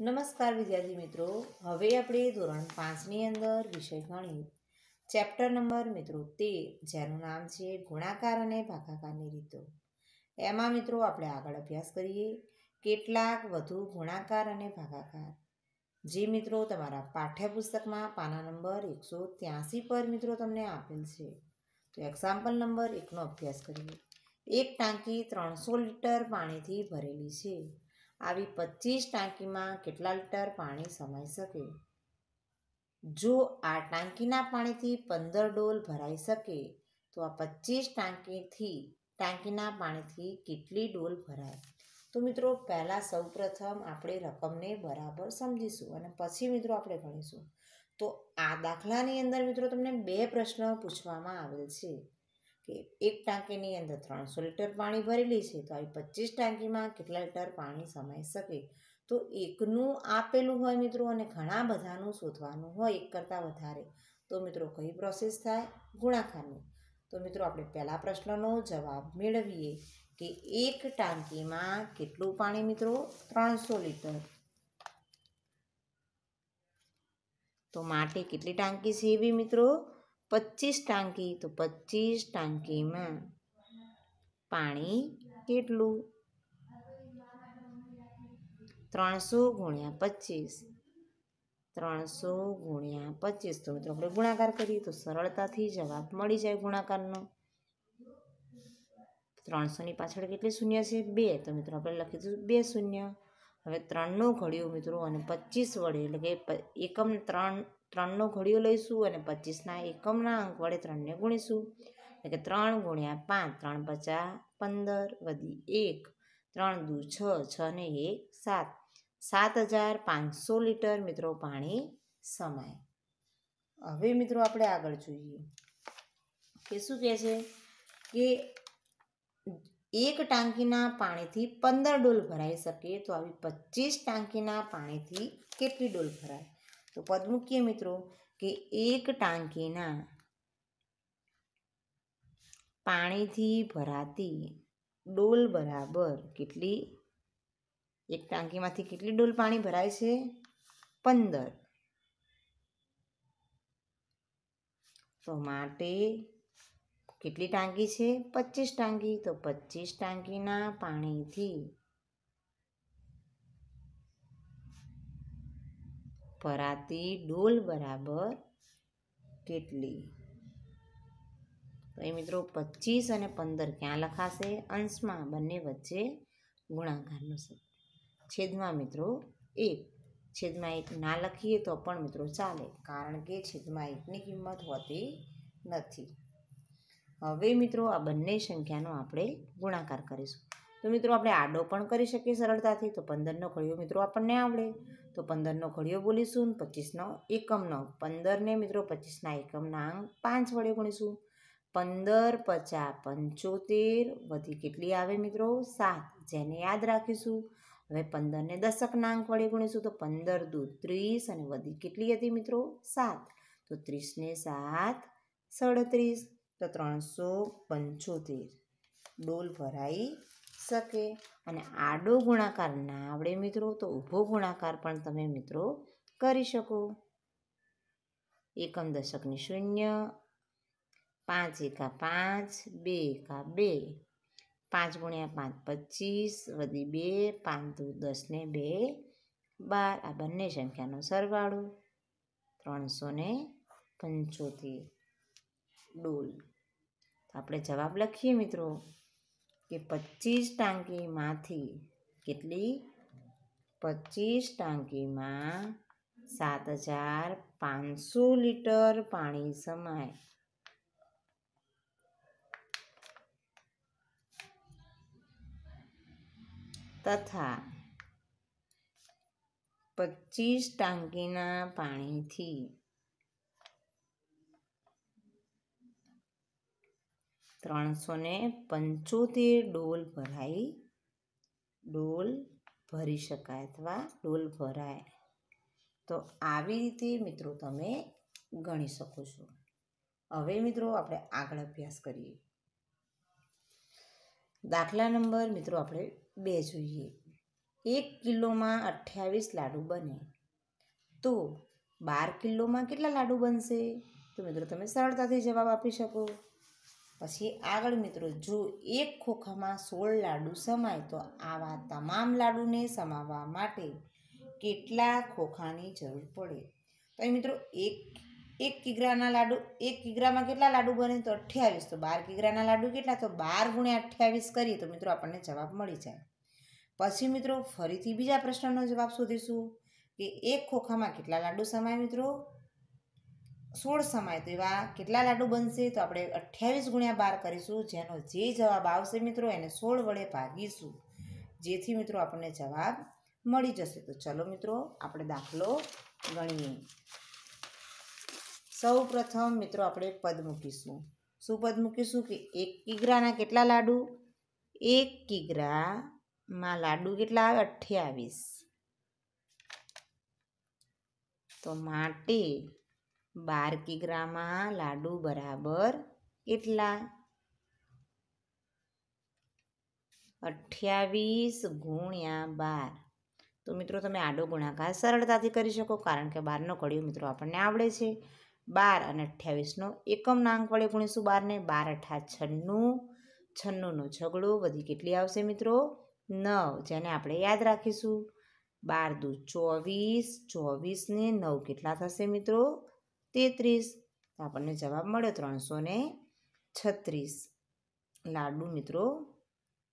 નમસ્કાર વિદ્યાર્થી મિત્રો હવે આપણે ધોરણ પાંચની અંદર વિષય ગણિત ચેપ્ટર નંબર મિત્રો તેર જેનું નામ છે ગુણાકાર અને ભાગાકારની રીતો એમાં મિત્રો આપણે આગળ અભ્યાસ કરીએ કેટલાક વધુ ગુણાકાર અને ભાગાકાર જે મિત્રો તમારા પાઠ્યપુસ્તકમાં પાના નંબર એકસો ત્યાંસી પર મિત્રો તમને આપેલ છે તો એક્ઝામ્પલ નંબર એકનો અભ્યાસ કરીએ એક ટાંકી ત્રણસો લીટર પાણીથી ભરેલી છે આવી પચીસ ટાંકીમાં કેટલા લીટર પાણી સમાઈ શકે જો આ ટાંકીના પાણીથી પંદર ડોલ ભરાઈ શકે તો આ પચીસ ટાંકીથી ટાંકીના પાણીથી કેટલી ડોલ ભરાય તો મિત્રો પહેલાં સૌપ્રથમ આપણે રકમને બરાબર સમજીશું અને પછી મિત્રો આપણે ભણીશું તો આ દાખલાની અંદર મિત્રો તમને બે પ્રશ્ન પૂછવામાં આવેલ છે કે એક ટાંકીની અંદર ત્રણસો લીટર પાણી ભરેલી છે તો આવી પચીસ ટાંકીમાં કેટલા લીટર પાણી સમાઈ શકે તો એકનું આપેલું હોય મિત્રો અને ઘણા બધાનું શોધવાનું હોય એક કરતાં વધારે તો મિત્રો કઈ પ્રોસેસ થાય ગુણાકારની તો મિત્રો આપણે પહેલા પ્રશ્નનો જવાબ મેળવીએ કે એક ટાંકીમાં કેટલું પાણી મિત્રો ત્રણસો લીટર તો માટે કેટલી ટાંકી છે એવી મિત્રો પચીસ ટાંકી તો પચીસ ટાંકીમાં પાણી કેટલું ત્રણસો ગુણ્યા પચીસ ત્રણસો ગુણ્યા પચીસ તો મિત્રો આપણે ગુણાકાર કરીએ તો સરળતાથી જવાબ મળી જાય ગુણાકારનો ત્રણસોની પાછળ કેટલી શૂન્ય છે બે તો મિત્રો આપણે લખીશું બે શૂન્ય હવે ત્રણનું ઘડ્યું મિત્રો અને પચીસ વડે એટલે કે એકમ ત્રણ ત્રણનો ઘડિયો લઈશું અને પચીસના એકમના અંક વડે ત્રણને ગુણીશું એટલે કે ત્રણ ગુણ્યા પાંચ ત્રણ પચાસ પંદર વધી એક ત્રણ દૂ છ છ ને એક સાત સાત હજાર પાંચસો લીટર મિત્રો પાણી સમાય હવે મિત્રો આપણે આગળ જોઈએ કે શું કહે છે કે એક ટાંકીના પાણીથી પંદર ડોલ ભરાઈ શકે તો આવી પચીસ ટાંકીના પાણીથી કેટલી ડોલ ભરાય તો પદ મૂકીએ મિત્રો કે એક ટાંકીના પાણીથી ભરાતી ડોલ બરાબર કેટલી એક ટાંકીમાંથી કેટલી ડોલ પાણી ભરાય છે પંદર તો માટે કેટલી ટાંકી છે પચીસ ટાંકી તો પચીસ ટાંકીના પાણીથી ભરાતી ડોલ બરાબર કેટલી તો એ મિત્રો પચીસ અને પંદર ક્યાં લખાશે અંશમાં બંને વચ્ચે ગુણાકારનો શબ્દ છેદમાં મિત્રો એક છેદમાં એક ના લખીએ તો પણ મિત્રો ચાલે કારણ કે છેદમાં એકની કિંમત હોતી નથી હવે મિત્રો આ બંને સંખ્યાનો આપણે ગુણાકાર કરીશું તો મિત્રો આપણે આડો પણ કરી શકીએ સરળતાથી તો પંદરનો ખળિયો મિત્રો આપણને આવડે તો પંદરનો ઘડિયો બોલીશું પચીસનો એકમનો પંદરને મિત્રો પચીસના એકમના અંક પાંચ વડે ગણીશું પંદર પચા પંચોતેર વધી કેટલી આવે મિત્રો સાત જેને યાદ રાખીશું હવે પંદરને દશકના અંક વડે ગણીશું તો પંદર દુ ત્રીસ અને વધી કેટલી હતી મિત્રો સાત તો ત્રીસને સાત સાડત્રીસ તો ત્રણસો પંચોતેર ડોલ ભરાઈ શકે અને આડો ગુણાકાર ના આવડે મિત્રો તો ઊભો ગુણાકાર પણ તમે મિત્રો કરી શકો એકમ દશકની શૂન્ય પાંચ એકા પાંચ બે એકા બે પાંચ ગુણ્યા પાંચ પચીસ વધી બે પાંચ દુ દસ ને બે બાર આ બંને સંખ્યાનો સરવાળો ત્રણસો ને પંચોતેર ડોલ આપણે જવાબ લખીએ મિત્રો કે પચીસ ટાંકીમાંથી કેટલી પચીસ ટાંકીમાં સાત હજાર પાંચસો લીટર પાણી સમાય તથા પચીસ ટાંકીના પાણીથી ત્રણસો ને પંચોતેર ડોલ ભરાઈ ડોલ ભરી શકાય અથવા ડોલ ભરાય તો આવી રીતે મિત્રો તમે ગણી શકો છો હવે મિત્રો આપણે આગળ અભ્યાસ કરીએ દાખલા નંબર મિત્રો આપણે બે જોઈએ એક કિલોમાં અઠ્યાવીસ લાડુ બને તો બાર કિલોમાં કેટલા લાડુ બનશે તો મિત્રો તમે સરળતાથી જવાબ આપી શકો પછી આગળ મિત્રો જો એક ખોખામાં સોળ લાડુ સમાય તો આવા તમામ લાડુને સમાવવા માટે કેટલા ખોખાની જરૂર પડે તો મિત્રો એક એક કિગ્રાના લાડુ એક કિગ્રામાં કેટલા લાડુ બને તો અઠ્યાવીસ તો બાર કિગ્રાના લાડુ કેટલા તો બાર ગુણ્યા અઠ્યાવીસ કરીએ તો મિત્રો આપણને જવાબ મળી જાય પછી મિત્રો ફરીથી બીજા પ્રશ્નનો જવાબ શોધીશું કે એક ખોખામાં કેટલા લાડુ સમાય મિત્રો સોળ સમાય તો એવા કેટલા લાડુ બનશે તો આપણે અઠ્યાવીસ ગુણ્યા બાર કરીશું જેનો જે જવાબ આવશે મિત્રો એને સોળ વડે ભાગીશું જેથી મિત્રો આપણને જવાબ મળી જશે તો ચલો મિત્રો આપણે દાખલો ગણીએ સૌ પ્રથમ મિત્રો આપણે પદ મૂકીશું શું પદ મૂકીશું કે એક કિગ્રાના કેટલા લાડુ એક કિગ્રામાં લાડુ કેટલા આવે અઠ્યાવીસ તો માટે બાર કિગ્રામાં લાડુ બરાબર કેટલા અઠ્યાવીસ ગુણ્યા બાર તો મિત્રો તમે આડો ગુણાકાર સરળતાથી કરી શકો કારણ કે બારનો કડિયો મિત્રો આપણને આવડે છે બાર અને અઠ્યાવીસનો એકમ નાંક વડે ગુણીશું બારને બાર અઠા છન્નું છન્નુંનો છગડો બધી કેટલી આવશે મિત્રો નવ જેને આપણે યાદ રાખીશું બાર દુ ચોવીસ ચોવીસને નવ કેટલા થશે મિત્રો તેત્રીસ આપણને જવાબ મળ્યો ત્રણસો ને છત્રીસ લાડુ મિત્રો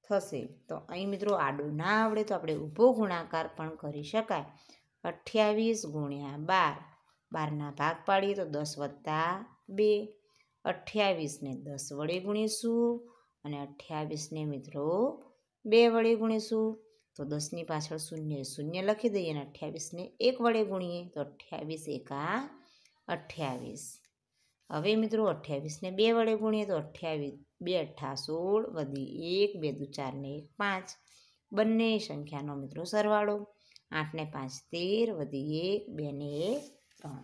થશે તો અહીં મિત્રો આડું ના આવડે તો આપણે ઊભો ગુણાકાર પણ કરી શકાય અઠ્યાવીસ ગુણ્યા બાર બારના ભાગ પાડીએ તો દસ વત્તા બે અઠ્યાવીસને દસ વડે ગુણીશું અને અઠ્યાવીસને મિત્રો બે વડે ગુણીશું તો દસની પાછળ શૂન્ય શૂન્ય લખી દઈએ અને અઠ્યાવીસને એક વડે ગુણીએ તો અઠ્યાવીસ એકા અઠ્યાવીસ હવે મિત્રો અઠ્યાવીસને બે વડે ગુણીએ તો અઠ્યાવીસ બે અઠ્ઠા સોળ વધી એક બે દુ ચાર ને એક પાંચ બંને સંખ્યાનો મિત્રો સરવાળો આઠને પાંચ તેર વધી એક બે ને એક ત્રણ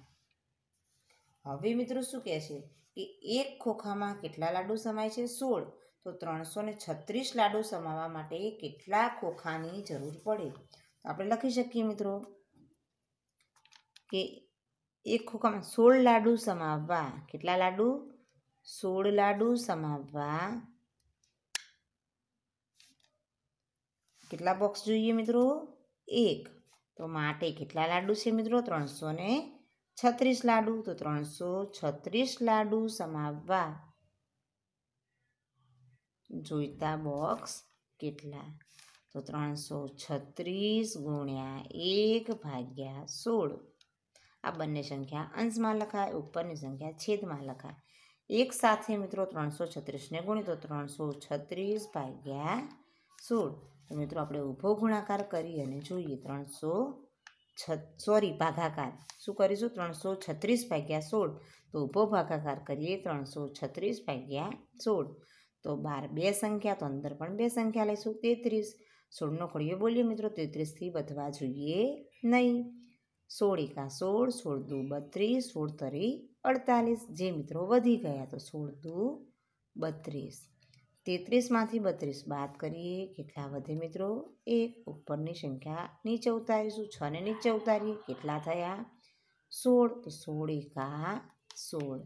હવે મિત્રો શું કહે છે કે એક ખોખામાં કેટલા લાડુ સમાય છે સોળ તો ત્રણસો ને છત્રીસ લાડુ સમાવવા માટે કેટલા ખોખાની જરૂર પડે તો આપણે લખી શકીએ મિત્રો કે એક ખોખામાં સોળ લાડુ સમાવવા કેટલા લાડુ સોળ લાડુ સમાવવા કેટલા બોક્સ જોઈએ મિત્રો એક તો માટે કેટલા લાડુ છે મિત્રો ત્રણસો ને છત્રીસ લાડુ તો ત્રણસો છત્રીસ લાડુ સમાવવા જોઈતા બોક્સ કેટલા તો ત્રણસો છત્રીસ ગુણ્યા એક ભાગ્યા સોળ આ બંને સંખ્યા અંશમાં લખાય ઉપરની સંખ્યા છેદમાં લખાય એક સાથે મિત્રો ત્રણસો છત્રીસને ગુણ્યો તો ત્રણસો છત્રીસ ભાગ્યા સોળ તો મિત્રો આપણે ઊભો ગુણાકાર કરી અને જોઈએ ત્રણસો છ સોરી ભાગાકાર શું કરીશું ત્રણસો છત્રીસ ભાગ્યા સોળ તો ઊભો ભાગાકાર કરીએ ત્રણસો છત્રીસ ભાગ્યા સોળ તો બાર બે સંખ્યા તો અંદર પણ બે સંખ્યા લઈશું તેત્રીસ સોળનો ખોળીએ બોલીએ મિત્રો તેત્રીસથી વધવા જોઈએ નહીં સોળ એકા સોળ સોળ દુ બત્રીસ સોળ તરી અડતાલીસ જે મિત્રો વધી ગયા તો સોળ દુ બત્રીસ તેત્રીસમાંથી બત્રીસ બાદ કરીએ કેટલા વધે મિત્રો એક ઉપરની સંખ્યા નીચે ઉતારીશું છને નીચે ઉતારીએ કેટલા થયા સોળ તો સોળ એકા સોળ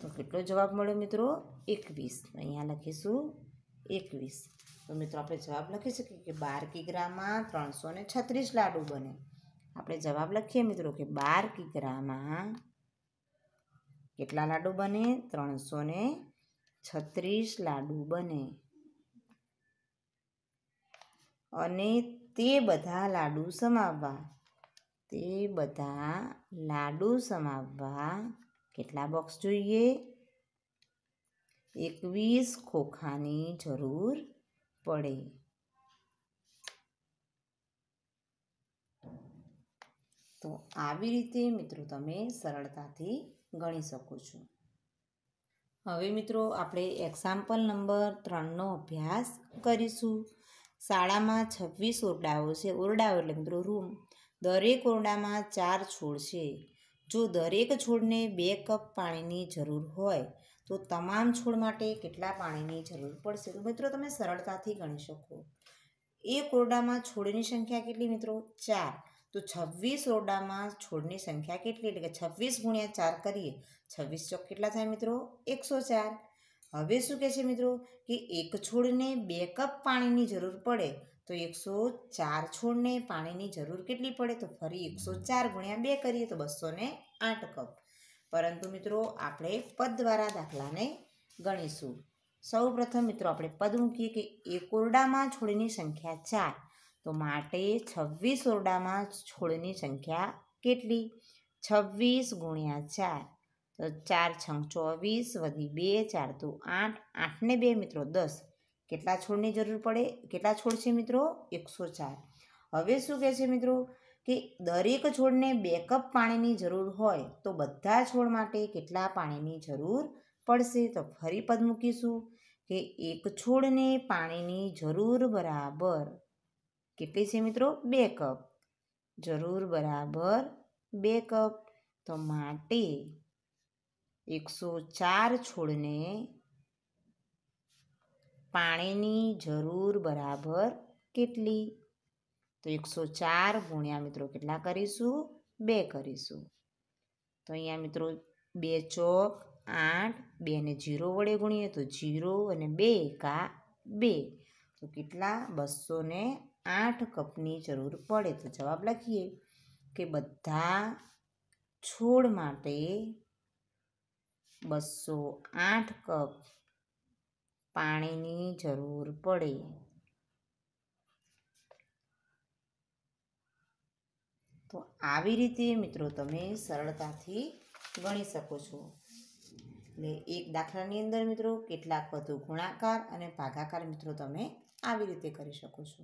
તો કેટલો જવાબ મળ્યો મિત્રો એકવીસ અહીંયા લખીશું એકવીસ તો મિત્રો આપણે જવાબ લખી શકીએ કે બાર કિગ્રામાં ત્રણસો ને છત્રીસ લાડુ બને આપણે જવાબ લખીએ મિત્રો કે બાર કિગ્રામાં કેટલા લાડુ બને ત્રણસો ને છત્રીસ લાડુ બને અને તે બધા લાડુ સમાવવા તે બધા લાડુ સમાવવા કેટલા બોક્સ જોઈએ એકવીસ ખોખાની જરૂર પડે તો આવી રીતે મિત્રો તમે સરળતાથી ગણી શકો છો હવે મિત્રો આપણે એક્ઝામ્પલ નંબર ત્રણનો અભ્યાસ કરીશું શાળામાં છવ્વીસ ઓરડાઓ છે ઓરડાઓ એટલે મિત્રો રૂમ દરેક ઓરડામાં ચાર છોડ છે જો દરેક છોડને બે કપ પાણીની જરૂર હોય તો તમામ છોડ માટે કેટલા પાણીની જરૂર પડશે તો મિત્રો તમે સરળતાથી ગણી શકો એક ઓરડામાં છોડની સંખ્યા કેટલી મિત્રો ચાર તો છવ્વીસ ઓરડામાં છોડની સંખ્યા કેટલી એટલે કે છવ્વીસ ગુણ્યા ચાર કરીએ છવ્વીસ ચોક કેટલા થાય મિત્રો એકસો ચાર હવે શું કહે છે મિત્રો કે એક છોડને બે કપ પાણીની જરૂર પડે તો એકસો ચાર છોડને પાણીની જરૂર કેટલી પડે તો ફરી એકસો ચાર ગુણ્યા બે કરીએ તો બસો આઠ કપ પરંતુ મિત્રો આપણે પદ દ્વારા દાખલાને ગણીશું સૌ પ્રથમ મિત્રો આપણે પદ મૂકીએ કે એક ઓરડામાં છોડની સંખ્યા ચાર તો માટે છવ્વીસ ઓરડામાં છોડની સંખ્યા કેટલી છવ્વીસ ગુણ્યા ચાર તો ચાર છંગ ચોવીસ વધી બે ચાર તો આઠ આઠને બે મિત્રો દસ કેટલા છોડની જરૂર પડે કેટલા છોડ છે મિત્રો એકસો ચાર હવે શું કહે છે મિત્રો કે દરેક છોડને બે કપ પાણીની જરૂર હોય તો બધા છોડ માટે કેટલા પાણીની જરૂર પડશે તો ફરી પદ મૂકીશું કે એક છોડને પાણીની જરૂર બરાબર કેટલી છે મિત્રો બે કપ જરૂર બરાબર બે કપ તો માટે એકસો ચાર છોડને પાણીની જરૂર બરાબર કેટલી તો એકસો ચાર ગુણ્યા મિત્રો કેટલા કરીશું બે કરીશું તો અહીંયા મિત્રો બે ચોક આઠ બેને જીરો વડે ગુણીએ તો જીરો અને બે એકા બે તો કેટલા બસો ને આઠ કપની જરૂર પડે તો જવાબ લખીએ કે બધા છોડ માટે બસો આઠ કપ પાણીની જરૂર પડે તો આવી રીતે મિત્રો તમે સરળતાથી ગણી શકો છો એટલે એક દાખલાની અંદર મિત્રો કેટલાક વધુ ગુણાકાર અને ભાગાકાર મિત્રો તમે આવી રીતે કરી શકો છો